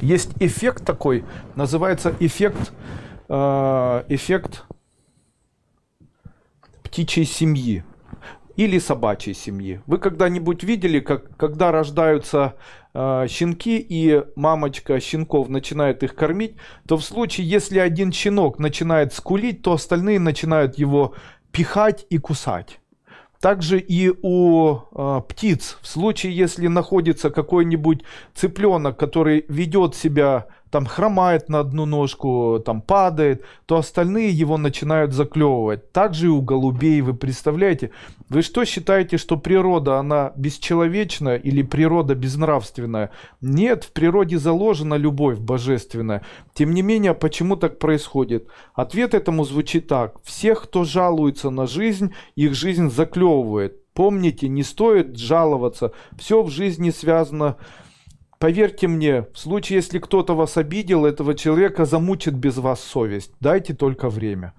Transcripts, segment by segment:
Есть эффект такой, называется эффект, э, эффект птичьей семьи или собачьей семьи. Вы когда-нибудь видели, как, когда рождаются э, щенки и мамочка щенков начинает их кормить, то в случае, если один щенок начинает скулить, то остальные начинают его пихать и кусать. Также и у э, птиц. В случае, если находится какой-нибудь цыпленок, который ведет себя там хромает на одну ножку, там падает, то остальные его начинают заклевывать. Так же и у голубей, вы представляете? Вы что считаете, что природа, она бесчеловечная или природа безнравственная? Нет, в природе заложена любовь божественная. Тем не менее, почему так происходит? Ответ этому звучит так. Всех, кто жалуется на жизнь, их жизнь заклевывает. Помните, не стоит жаловаться. Все в жизни связано с Поверьте мне, в случае, если кто-то вас обидел, этого человека замучит без вас совесть. Дайте только время.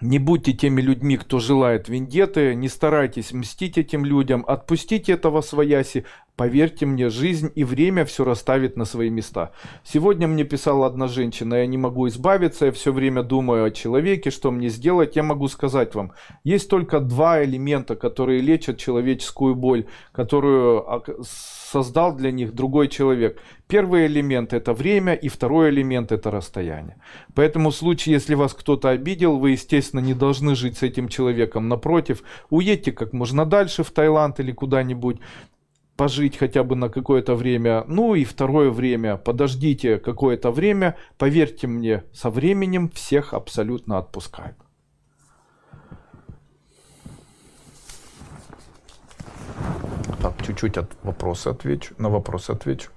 Не будьте теми людьми, кто желает вендеты, не старайтесь мстить этим людям, отпустите этого свояси, Поверьте мне, жизнь и время все расставит на свои места. Сегодня мне писала одна женщина, я не могу избавиться, я все время думаю о человеке, что мне сделать. Я могу сказать вам, есть только два элемента, которые лечат человеческую боль, которую а, создал для них другой человек. Первый элемент – это время, и второй элемент – это расстояние. Поэтому в случае, если вас кто-то обидел, вы, естественно, не должны жить с этим человеком. Напротив, уедьте как можно дальше в Таиланд или куда-нибудь, пожить хотя бы на какое-то время. Ну и второе время, подождите какое-то время, поверьте мне, со временем всех абсолютно отпускаем. Так, чуть-чуть от вопроса отвечу, на вопросы отвечу.